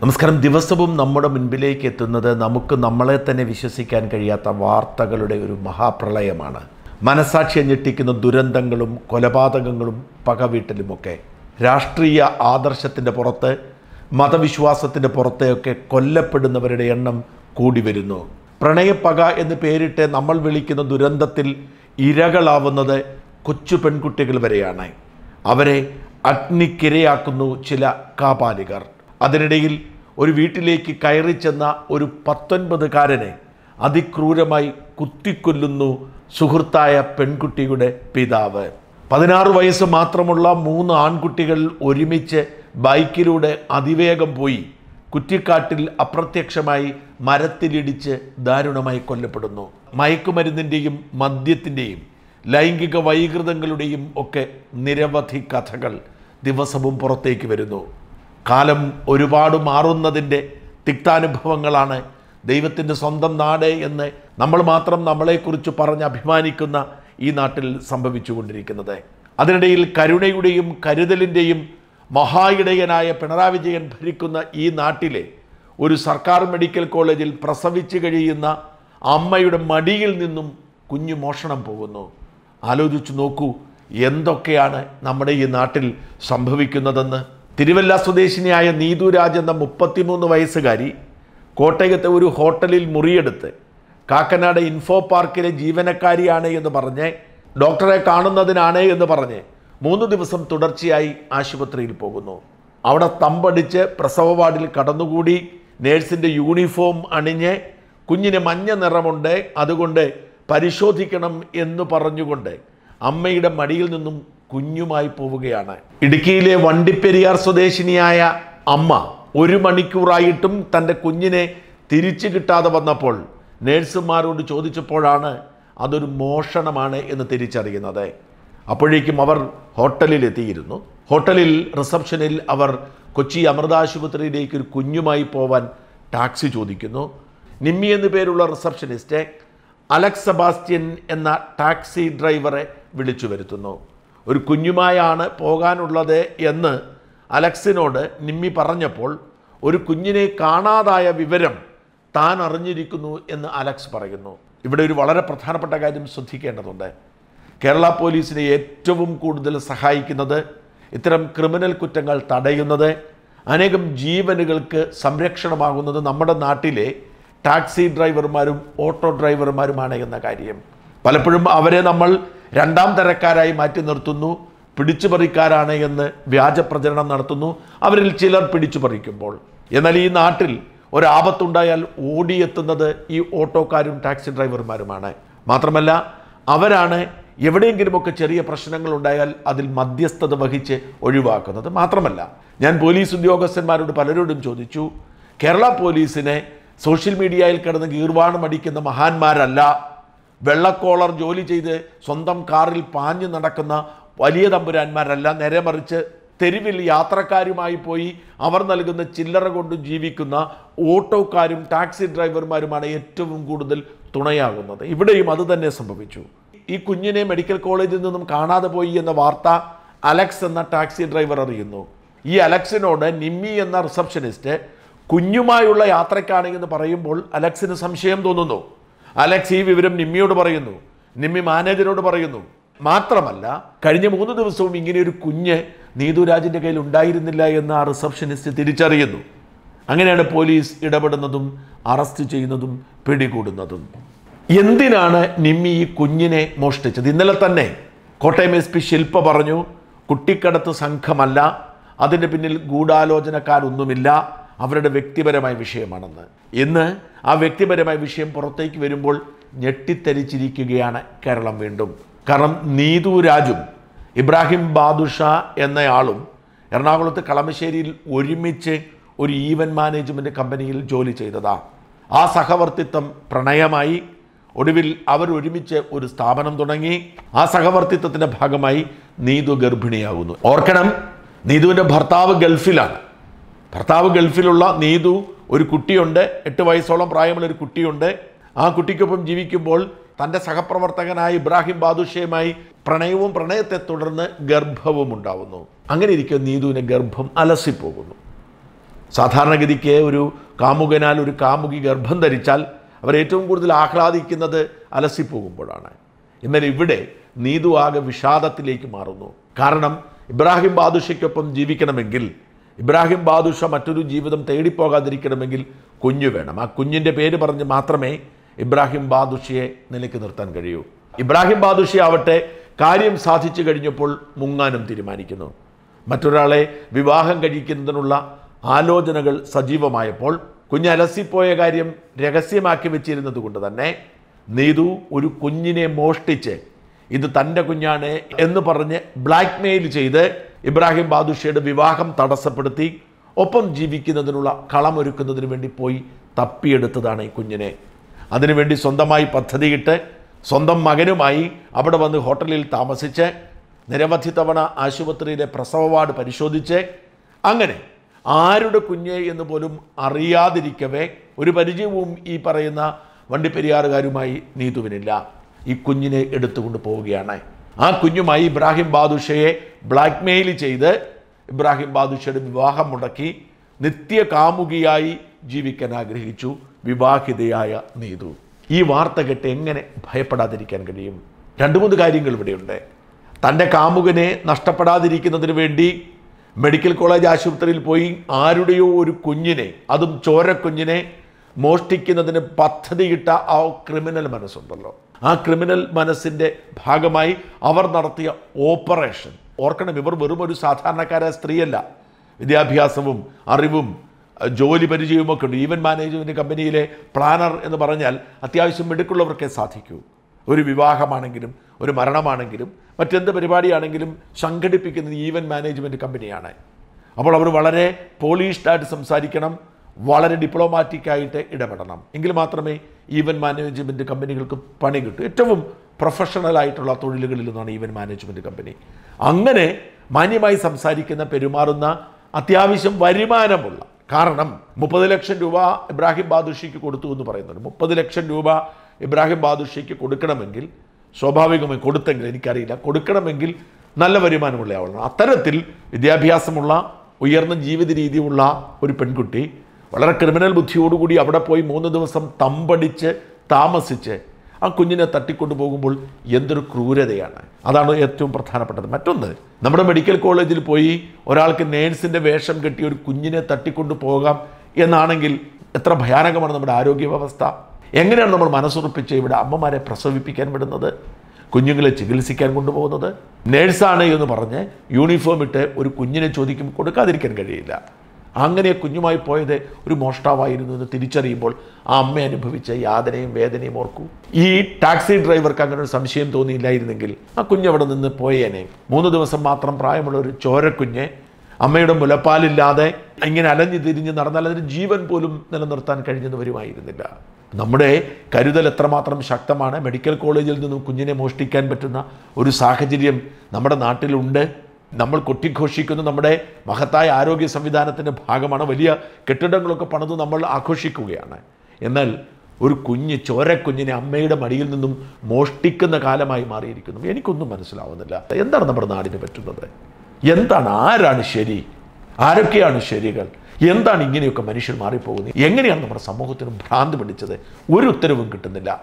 നമസ്കാരം ദിവസവും നമ്മുടെ മുൻപിലേക്ക് എത്തുന്നത് നമുക്ക് നമ്മളെ തന്നെ വിശ്വസിക്കാൻ കഴിയാത്ത വാർത്തകളുടെ ഒരു മഹാപ്രളയമാണ് മനസാക്ഷിയെ ഞെട്ടിക്കുന്ന ദുരന്തങ്ങളും കൊലപാതകങ്ങളും പകവീട്ടലുമൊക്കെ രാഷ്ട്രീയ ആദർശത്തിൻ്റെ പുറത്ത് മതവിശ്വാസത്തിൻ്റെ പുറത്തെയൊക്കെ കൊല്ലപ്പെടുന്നവരുടെ എണ്ണം കൂടി വരുന്നു പ്രണയപ്പക എന്ന് പേരിട്ട് നമ്മൾ വിളിക്കുന്ന ദുരന്തത്തിൽ ഇരകളാവുന്നത് കൊച്ചു പെൺകുട്ടികൾ വരെയാണ് അവരെ അഗ്നിക്കിരയാക്കുന്നു ചില കാപാലികർ അതിനിടയിൽ ഒരു വീട്ടിലേക്ക് കയറി ചെന്ന ഒരു പത്തൊൻപതുകാരനെ അതിക്രൂരമായി കുത്തിക്കൊല്ലുന്നു സുഹൃത്തായ പെൺകുട്ടിയുടെ പിതാവ് പതിനാറ് വയസ്സ് മാത്രമുള്ള മൂന്ന് ആൺകുട്ടികൾ ഒരുമിച്ച് ബൈക്കിലൂടെ അതിവേഗം പോയി കുറ്റിക്കാട്ടിൽ അപ്രത്യക്ഷമായി മരത്തിലിടിച്ച് ദാരുണമായി കൊല്ലപ്പെടുന്നു മയക്കുമരുന്നിൻ്റെയും മദ്യത്തിൻ്റെയും ലൈംഗിക വൈകൃതങ്ങളുടെയും ഒക്കെ നിരവധി കഥകൾ ദിവസവും പുറത്തേക്ക് വരുന്നു കാലം ഒരുപാട് മാറുന്നതിൻ്റെ തിക്താനുഭവങ്ങളാണ് ദൈവത്തിൻ്റെ സ്വന്തം നാട് എന്ന് നമ്മൾ മാത്രം നമ്മളെക്കുറിച്ച് പറഞ്ഞ് അഭിമാനിക്കുന്ന ഈ നാട്ടിൽ സംഭവിച്ചുകൊണ്ടിരിക്കുന്നത് അതിനിടയിൽ കരുണയുടെയും കരുതലിൻ്റെയും മഹായിടയനായ പിണറായി വിജയൻ ഭരിക്കുന്ന ഈ നാട്ടിലെ ഒരു സർക്കാർ മെഡിക്കൽ കോളേജിൽ പ്രസവിച്ചു കഴിയുന്ന അമ്മയുടെ മടിയിൽ നിന്നും കുഞ്ഞു മോഷണം പോകുന്നു ആലോചിച്ചു നോക്കൂ എന്തൊക്കെയാണ് നമ്മുടെ ഈ നാട്ടിൽ സംഭവിക്കുന്നതെന്ന് തിരുവല്ല സ്വദേശിനിയായ നീതു രാജ് എന്ന മുപ്പത്തിമൂന്ന് വയസ്സുകാരി കോട്ടയത്തെ ഒരു ഹോട്ടലിൽ മുറിയെടുത്ത് കാക്കനാട് ഇൻഫോ പാർക്കിലെ ജീവനക്കാരിയാണ് എന്ന് പറഞ്ഞ് ഡോക്ടറെ കാണുന്നതിനാണ് എന്ന് പറഞ്ഞ് മൂന്ന് ദിവസം തുടർച്ചയായി ആശുപത്രിയിൽ പോകുന്നു അവിടെ തമ്പടിച്ച് പ്രസവ വാർഡിൽ കടന്നുകൂടി നേഴ്സിൻ്റെ യൂണിഫോം അണിഞ്ഞ് കുഞ്ഞിന് മഞ്ഞ നിറമുണ്ട് അതുകൊണ്ട് പരിശോധിക്കണം എന്ന് പറഞ്ഞുകൊണ്ട് അമ്മയുടെ മടിയിൽ നിന്നും കുഞ്ഞുമായി പോവുകയാണ് ഇടുക്കിയിലെ വണ്ടിപ്പെരിയാർ സ്വദേശിനിയായ അമ്മ ഒരു മണിക്കൂറായിട്ടും തൻ്റെ കുഞ്ഞിനെ തിരിച്ചു കിട്ടാതെ വന്നപ്പോൾ നേഴ്സുമാരോട് ചോദിച്ചപ്പോഴാണ് അതൊരു മോഷണമാണ് എന്ന് തിരിച്ചറിയുന്നത് അപ്പോഴേക്കും അവർ ഹോട്ടലിൽ എത്തിയിരുന്നു ഹോട്ടലിൽ റിസപ്ഷനിൽ അവർ കൊച്ചി അമൃത ആശുപത്രിയിലേക്ക് ഒരു കുഞ്ഞുമായി പോവാൻ ടാക്സി ചോദിക്കുന്നു നിമ്മി എന്നു പേരുള്ള റിസപ്ഷനിസ്റ്റ് അലക്സ് സെബാസ്റ്റ്യൻ എന്ന ടാക്സി ഡ്രൈവറെ വിളിച്ചു വരുത്തുന്നു ഒരു കുഞ്ഞുമായാണ് പോകാനുള്ളത് എന്ന് അലക്സിനോട് നിമ്മി പറഞ്ഞപ്പോൾ ഒരു കുഞ്ഞിനെ കാണാതായ വിവരം താൻ അറിഞ്ഞിരിക്കുന്നു എന്ന് അലക്സ് പറയുന്നു ഇവിടെ ഒരു വളരെ പ്രധാനപ്പെട്ട കാര്യം ശ്രദ്ധിക്കേണ്ടതുണ്ട് കേരള പോലീസിനെ ഏറ്റവും കൂടുതൽ സഹായിക്കുന്നത് ഇത്തരം ക്രിമിനൽ കുറ്റങ്ങൾ തടയുന്നത് അനേകം ജീവനുകൾക്ക് സംരക്ഷണമാകുന്നത് നമ്മുടെ നാട്ടിലെ ടാക്സി ഡ്രൈവർമാരും ഓട്ടോ ഡ്രൈവർമാരുമാണ് എന്ന കാര്യം പലപ്പോഴും അവരെ നമ്മൾ രണ്ടാം തരക്കാരായി മാറ്റി നിർത്തുന്നു പിടിച്ചുപറിക്കാരാണ് എന്ന് വ്യാജ പ്രചരണം നടത്തുന്നു അവരിൽ ചിലർ പിടിച്ചു പറിക്കുമ്പോൾ എന്നാൽ ഈ നാട്ടിൽ ഒരാപത്തുണ്ടായാൽ ഓടിയെത്തുന്നത് ഈ ഓട്ടോക്കാരും ടാക്സി ഡ്രൈവർമാരുമാണ് മാത്രമല്ല അവരാണ് എവിടെയെങ്കിലുമൊക്കെ ചെറിയ പ്രശ്നങ്ങൾ ഉണ്ടായാൽ അതിൽ മധ്യസ്ഥത വഹിച്ച് ഒഴിവാക്കുന്നത് മാത്രമല്ല ഞാൻ പോലീസ് ഉദ്യോഗസ്ഥന്മാരോട് പലരോടും ചോദിച്ചു കേരള പോലീസിനെ സോഷ്യൽ മീഡിയയിൽ കിടന്ന് ഗീർവാണം അടിക്കുന്ന മഹാന്മാരല്ല വെള്ളക്കോളർ ജോലി ചെയ്ത് സ്വന്തം കാറിൽ പാഞ്ഞു നടക്കുന്ന വലിയ തമ്പുരാന്മാരല്ല നേരെ മറിച്ച് തെരുവിൽ യാത്രക്കാരുമായി പോയി അവർ നൽകുന്ന ചില്ലറ കൊണ്ട് ജീവിക്കുന്ന ഓട്ടോക്കാരും ടാക്സി ഡ്രൈവർമാരുമാണ് ഏറ്റവും കൂടുതൽ തുണയാകുന്നത് ഇവിടെയും അത് തന്നെ സംഭവിച്ചു ഈ കുഞ്ഞിനെ മെഡിക്കൽ കോളേജിൽ നിന്നും കാണാതെ പോയി എന്ന വാർത്ത അലക്സ് എന്ന ടാക്സി ഡ്രൈവർ അറിയുന്നു ഈ അലക്സിനോട് നിമ്മി എന്ന റിസപ്ഷനിസ്റ്റ് കുഞ്ഞുമായുള്ള യാത്രക്കാണെന്ന് പറയുമ്പോൾ അലക്സിന് സംശയം തോന്നുന്നു അലക്സ് ഈ വിവരം നിമ്മിയോട് പറയുന്നു നിമ്മി മാനേജരോട് പറയുന്നു മാത്രമല്ല കഴിഞ്ഞ മൂന്ന് ദിവസവും ഇങ്ങനെ ഒരു കുഞ്ഞ് നീതുരാജിൻ്റെ കയ്യിൽ ഉണ്ടായിരുന്നില്ല എന്ന് ആ റിസപ്ഷനിസ്റ്റ് തിരിച്ചറിയുന്നു അങ്ങനെയാണ് പോലീസ് ഇടപെടുന്നതും അറസ്റ്റ് ചെയ്യുന്നതും പിടികൂടുന്നതും എന്തിനാണ് നിമ്മി ഈ കുഞ്ഞിനെ മോഷ്ടിച്ചത് ഇന്നലെ തന്നെ കോട്ടയം എസ് പി ശില്പ പറഞ്ഞു കുട്ടിക്കടത്ത് സംഘമല്ല അതിൻ്റെ പിന്നിൽ ഗൂഢാലോചനക്കാരൊന്നുമില്ല അവരുടെ വ്യക്തിപരമായ വിഷയമാണെന്ന് ഇന്ന് ആ വ്യക്തിപരമായ വിഷയം പുറത്തേക്ക് വരുമ്പോൾ ഞെട്ടിത്തരിച്ചിരിക്കുകയാണ് കേരളം വീണ്ടും കാരണം നീതു രാജും ഇബ്രാഹിം ബാദുഷ എന്നയാളും എറണാകുളത്ത് കളമശ്ശേരിയിൽ ഒരുമിച്ച് ഒരു ഈവൻ മാനേജ്മെൻ്റ് കമ്പനിയിൽ ജോലി ചെയ്തതാണ് ആ സഹവർത്തിത്വം പ്രണയമായി ഒടുവിൽ അവർ ഒരുമിച്ച് ഒരു സ്ഥാപനം തുടങ്ങി ആ സഹവർത്തിത്വത്തിൻ്റെ ഭാഗമായി നീതു ഗർഭിണിയാകുന്നു ഓർക്കണം നീതുവിൻ്റെ ഭർത്താവ് ഗൾഫിലാണ് ഭർത്താവ് ഗൾഫിലുള്ള നീതു ഒരു കുട്ടിയുണ്ട് എട്ട് വയസ്സോളം പ്രായമുള്ള ഒരു കുട്ടിയുണ്ട് ആ കുട്ടിക്കൊപ്പം ജീവിക്കുമ്പോൾ തൻ്റെ സഹപ്രവർത്തകനായ ഇബ്രാഹിം ബാദുഷയുമായി പ്രണയവും പ്രണയത്തെ തുടർന്ന് ഗർഭവും ഉണ്ടാവുന്നു അങ്ങനെ ഇരിക്കും നീതുവിന് ഗർഭം അലസിപ്പോകുന്നു സാധാരണഗതിക്ക് ഒരു കാമുകനാൽ ഒരു കാമുകി ഗർഭം ധരിച്ചാൽ അവർ ഏറ്റവും കൂടുതൽ ആഹ്ലാദിക്കുന്നത് അലസിപ്പോകുമ്പോഴാണ് എന്നാൽ ഇവിടെ നീതു ആകെ വിഷാദത്തിലേക്ക് മാറുന്നു കാരണം ഇബ്രാഹിം ബാദുഷയ്ക്കൊപ്പം ജീവിക്കണമെങ്കിൽ ഇബ്രാഹിം ബാദുഷ മറ്റൊരു ജീവിതം തേടിപ്പോകാതിരിക്കണമെങ്കിൽ കുഞ്ഞു വേണം ആ കുഞ്ഞിൻ്റെ പേര് പറഞ്ഞ് മാത്രമേ ഇബ്രാഹിം ബാദുഷയെ നിലയ്ക്ക് നിർത്താൻ കഴിയൂ ഇബ്രാഹിം ബാദുഷയാവട്ടെ കാര്യം സാധിച്ചു കഴിഞ്ഞപ്പോൾ മുങ്ങാനും തീരുമാനിക്കുന്നു മറ്റൊരാളെ വിവാഹം കഴിക്കുന്നതിനുള്ള ആലോചനകൾ സജീവമായപ്പോൾ കുഞ്ഞ് അലസിപ്പോയ കാര്യം രഹസ്യമാക്കി വെച്ചിരുന്നത് കൊണ്ട് തന്നെ നീതു ഒരു കുഞ്ഞിനെ മോഷ്ടിച്ച് ഇത് തൻ്റെ കുഞ്ഞാണ് എന്ന് പറഞ്ഞ് ബ്ലാക്ക്മെയിൽ ചെയ്ത് ഇബ്രാഹിം ബാദുഷയുടെ വിവാഹം തടസ്സപ്പെടുത്തി ഒപ്പം ജീവിക്കുന്നതിനുള്ള കളമൊരുക്കുന്നതിന് വേണ്ടി പോയി തപ്പിയെടുത്തതാണ് ഈ കുഞ്ഞിനെ അതിനുവേണ്ടി സ്വന്തമായി പദ്ധതിയിട്ട് സ്വന്തം മകനുമായി അവിടെ വന്ന് ഹോട്ടലിൽ താമസിച്ച് നിരവധി തവണ ആശുപത്രിയിലെ പ്രസവ വാർഡ് പരിശോധിച്ച് അങ്ങനെ ആരുടെ കുഞ്ഞ് എന്ന് പോലും അറിയാതിരിക്കവേ ഒരു പരിചയവും ഈ പറയുന്ന വണ്ടിപ്പെരിയാറുകാരുമായി നീതുവിനില്ല ഈ കുഞ്ഞിനെ എടുത്തുകൊണ്ട് പോവുകയാണ് ആ കുഞ്ഞുമായി ഇബ്രാഹിം ബാദുഷയെ ബ്ലാക്ക്മെയിൽ ചെയ്ത് ഇബ്രാഹിം ബാദുഷയുടെ വിവാഹം മുടക്കി നിത്യ കാമുകിയായി ജീവിക്കാൻ ആഗ്രഹിച്ചു വിവാഹിതയായ നീതു ഈ വാർത്ത കേട്ട് എങ്ങനെ ഭയപ്പെടാതിരിക്കാൻ കഴിയും രണ്ട് മൂന്ന് കാര്യങ്ങൾ ഇവിടെയുണ്ട് തൻ്റെ കാമുകനെ നഷ്ടപ്പെടാതിരിക്കുന്നതിന് വേണ്ടി മെഡിക്കൽ കോളേജ് ആശുപത്രിയിൽ പോയി ആരുടെയോ ഒരു കുഞ്ഞിനെ അതും ചോരക്കുഞ്ഞിനെ മോഷ്ടിക്കുന്നതിന് പദ്ധതിയിട്ട ആ ക്രിമിനൽ മനസ്സുണ്ടല്ലോ ആ ക്രിമിനൽ മനസ്സിൻ്റെ ഭാഗമായി അവർ നടത്തിയ ഓപ്പറേഷൻ ഓർക്കണം ഇവർ വെറും ഒരു സാധാരണക്കാരായ സ്ത്രീയല്ല വിദ്യാഭ്യാസവും അറിവും ജോലി പരിചയവുമൊക്കെ ഉണ്ട് ഈവൻ മാനേജ്മെൻ്റ് കമ്പനിയിലെ പ്ലാനർ എന്ന് പറഞ്ഞാൽ അത്യാവശ്യം മിടുക്കുള്ളവർക്കേ സാധിക്കൂ ഒരു വിവാഹമാണെങ്കിലും ഒരു മരണമാണെങ്കിലും മറ്റെന്ത് പരിപാടിയാണെങ്കിലും സംഘടിപ്പിക്കുന്നത് ഈവൻ മാനേജ്മെൻറ്റ് കമ്പനിയാണ് അപ്പോൾ അവർ വളരെ പോളീഷ്ഡായിട്ട് സംസാരിക്കണം വളരെ ഡിപ്ലോമാറ്റിക്കായിട്ട് ഇടപെടണം എങ്കിൽ മാത്രമേ ഈവൻ മാനേജ്മെൻറ്റ് കമ്പനികൾക്ക് പണി കിട്ടൂ ഏറ്റവും പ്രൊഫഷണലായിട്ടുള്ള തൊഴിലുകളിൽ നിന്നാണ് ഈവൻ മാനേജ്മെൻറ്റ് കമ്പനി അങ്ങനെ മാന്യമായി സംസാരിക്കുന്ന പെരുമാറുന്ന അത്യാവശ്യം വരുമാനമുള്ള കാരണം മുപ്പത് ലക്ഷം രൂപ ഇബ്രാഹിം ബാദുഷിക്ക് കൊടുത്തു എന്ന് പറയുന്നുണ്ട് മുപ്പത് ലക്ഷം രൂപ ഇബ്രാഹിം ബാദുഷിക്ക് കൊടുക്കണമെങ്കിൽ സ്വാഭാവികമായി കൊടുത്തെങ്കിൽ എനിക്കറിയില്ല കൊടുക്കണമെങ്കിൽ നല്ല വരുമാനമുള്ള ആവണം അത്തരത്തിൽ വിദ്യാഭ്യാസമുള്ള ഉയർന്ന ജീവിത രീതിയുള്ള ഒരു പെൺകുട്ടി വളരെ ക്രിമിനൽ ബുദ്ധിയോടുകൂടി അവിടെ പോയി മൂന്ന് ദിവസം തമ്പടിച്ച് താമസിച്ച് ആ കുഞ്ഞിനെ തട്ടിക്കൊണ്ടു പോകുമ്പോൾ എന്തൊരു ക്രൂരതയാണ് അതാണ് ഏറ്റവും പ്രധാനപ്പെട്ടത് മറ്റൊന്ന് നമ്മുടെ മെഡിക്കൽ കോളേജിൽ പോയി ഒരാൾക്ക് നേഴ്സിൻ്റെ വേഷം കെട്ടി ഒരു കുഞ്ഞിനെ തട്ടിക്കൊണ്ടു പോകാം എന്നാണെങ്കിൽ എത്ര ഭയാനകമാണ് നമ്മുടെ ആരോഗ്യ വ്യവസ്ഥ എങ്ങനെയാണ് നമ്മൾ മനസ്സുറപ്പിച്ച് ഇവിടെ അമ്മമാരെ പ്രസവിപ്പിക്കാൻ വിടുന്നത് കുഞ്ഞുങ്ങളെ ചികിത്സിക്കാൻ കൊണ്ടുപോകുന്നത് നേഴ്സാണ് എന്ന് പറഞ്ഞ് യൂണിഫോം ഇട്ട് ഒരു കുഞ്ഞിനെ ചോദിക്കും കൊടുക്കാതിരിക്കാൻ കഴിയില്ല അങ്ങനെ കുഞ്ഞുമായി പോയത് ഒരു മോഷ്ടാവായിരുന്നു എന്ന് തിരിച്ചറിയുമ്പോൾ ആ അമ്മ അനുഭവിച്ച യാതനയും വേദനയും ഓർക്കൂ ഈ ടാക്സി ഡ്രൈവർക്ക് അങ്ങനെ ഒരു സംശയം തോന്നിയില്ലായിരുന്നെങ്കിൽ ആ കുഞ്ഞവിടെ നിന്ന് പോയേനെ മൂന്ന് ദിവസം മാത്രം പ്രായമുള്ള ഒരു ചോരക്കുഞ്ഞെ അമ്മയുടെ മുലപ്പാലില്ലാതെ ഇങ്ങനെ അലഞ്ഞു തിരിഞ്ഞ് നടന്നാൽ അതിന് ജീവൻ പോലും നിലനിർത്താൻ കഴിഞ്ഞെന്ന് വരുമായിരുന്നില്ല നമ്മുടെ കരുതൽ എത്രമാത്രം ശക്തമാണ് മെഡിക്കൽ കോളേജിൽ നിന്നും കുഞ്ഞിനെ മോഷ്ടിക്കാൻ പറ്റുന്ന ഒരു സാഹചര്യം നമ്മുടെ നാട്ടിലുണ്ട് നമ്മൾ കൊട്ടിഘോഷിക്കുന്നു നമ്മുടെ മഹത്തായ ആരോഗ്യ സംവിധാനത്തിൻ്റെ ഭാഗമാണ് വലിയ കെട്ടിടങ്ങളൊക്കെ പണിത് നമ്മൾ ആഘോഷിക്കുകയാണ് എന്നാൽ ഒരു കുഞ്ഞ് ചോരക്കുഞ്ഞിനെ അമ്മയുടെ മടിയിൽ നിന്നും മോഷ്ടിക്കുന്ന കാലമായി മാറിയിരിക്കുന്നു എനിക്കൊന്നും മനസ്സിലാവുന്നില്ല എന്താണ് നമ്മുടെ നാടിന് പറ്റുന്നത് എന്താണ് ആരാണ് ശരി ആരൊക്കെയാണ് ശരികൾ എന്താണ് ഇങ്ങനെയൊക്കെ മനുഷ്യർ മാറിപ്പോകുന്നത് എങ്ങനെയാണ് നമ്മുടെ സമൂഹത്തിന് ഭ്രാന്ത് പിടിച്ചത് ഒരു ഉത്തരവും കിട്ടുന്നില്ല